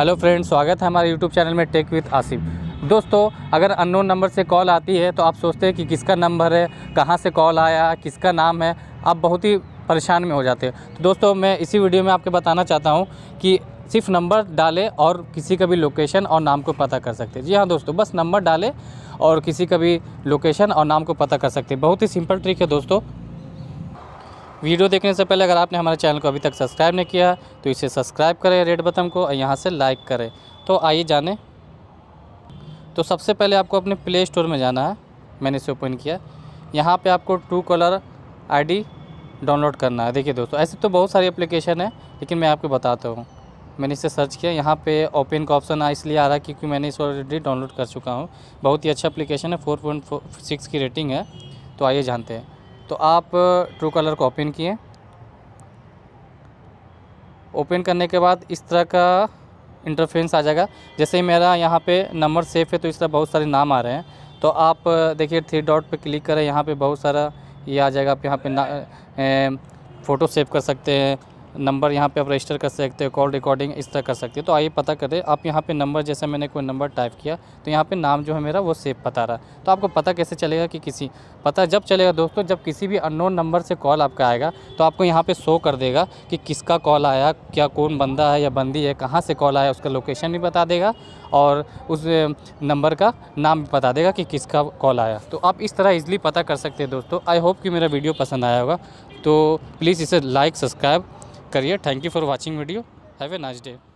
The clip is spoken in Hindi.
हेलो फ्रेंड्स स्वागत है हमारे यूट्यूब चैनल में टेक विथ आसिफ दोस्तों अगर अननोन नंबर से कॉल आती है तो आप सोचते हैं कि किसका नंबर है कहाँ से कॉल आया किसका नाम है आप बहुत ही परेशान में हो जाते हैं तो दोस्तों मैं इसी वीडियो में आपके बताना चाहता हूँ कि सिर्फ नंबर डालें और किसी का भी लोकेशन और नाम को पता कर सकते हैं जी हाँ दोस्तों बस नंबर डालें और किसी का भी लोकेशन और नाम को पता कर सकते हैं बहुत ही सिंपल ट्रिक है दोस्तों वीडियो देखने से पहले अगर आपने हमारे चैनल को अभी तक सब्सक्राइब नहीं किया तो इसे सब्सक्राइब करें रेड बटन को और यहाँ से लाइक करें तो आइए जाने तो सबसे पहले आपको अपने प्ले स्टोर में जाना है मैंने इसे ओपन किया यहाँ पे आपको टू कलर आईडी डाउनलोड करना है देखिए दोस्तों ऐसे तो बहुत सारी एप्लीकेशन है लेकिन मैं आपको बताता हूँ मैंने इसे सर्च किया यहाँ पे ओपन का ऑप्शन आ इसलिए आ रहा है क्योंकि मैंने इसे ऑलरेडी डाउनलोड कर चुका हूँ बहुत ही अच्छा एप्लीकेशन है फोर पॉइंट सिक्स की रेटिंग है तो आइए जानते हैं तो आप ट्रू कलर को ओपन किए ओपन करने के बाद इस तरह का इंटरफेंस आ जाएगा जैसे ही मेरा यहाँ पे नंबर सेफ है तो इस तरह बहुत सारे नाम आ रहे हैं तो आप देखिए थ्री डॉट पे क्लिक करें यहाँ पे बहुत सारा ये आ जाएगा आप यहाँ पे ना ए, फ़ोटो सेव कर सकते हैं नंबर यहाँ पे आप रजिस्टर कर सकते हो कॉल रिकॉर्डिंग इस तरह कर सकते हो तो आइए पता करें आप यहाँ पे नंबर जैसे मैंने कोई नंबर टाइप किया तो यहाँ पे नाम जो है मेरा वो सेव बता रहा है तो आपको पता कैसे चलेगा कि किसी पता जब चलेगा दोस्तों जब किसी भी अननोन नंबर से कॉल आपका आएगा तो आपको यहाँ पर शो कर देगा कि किसका कॉल आया क्या कौन बंदा है या बंदी है कहाँ से कॉल आया उसका लोकेशन भी बता देगा और उस नंबर का नाम भी बता देगा कि किसका कॉल आया तो आप इस तरह ईजिली पता कर सकते हैं दोस्तों आई होप कि मेरा वीडियो पसंद आया होगा तो प्लीज़ इसे लाइक सब्सक्राइब करिए thank you for watching video have a nice day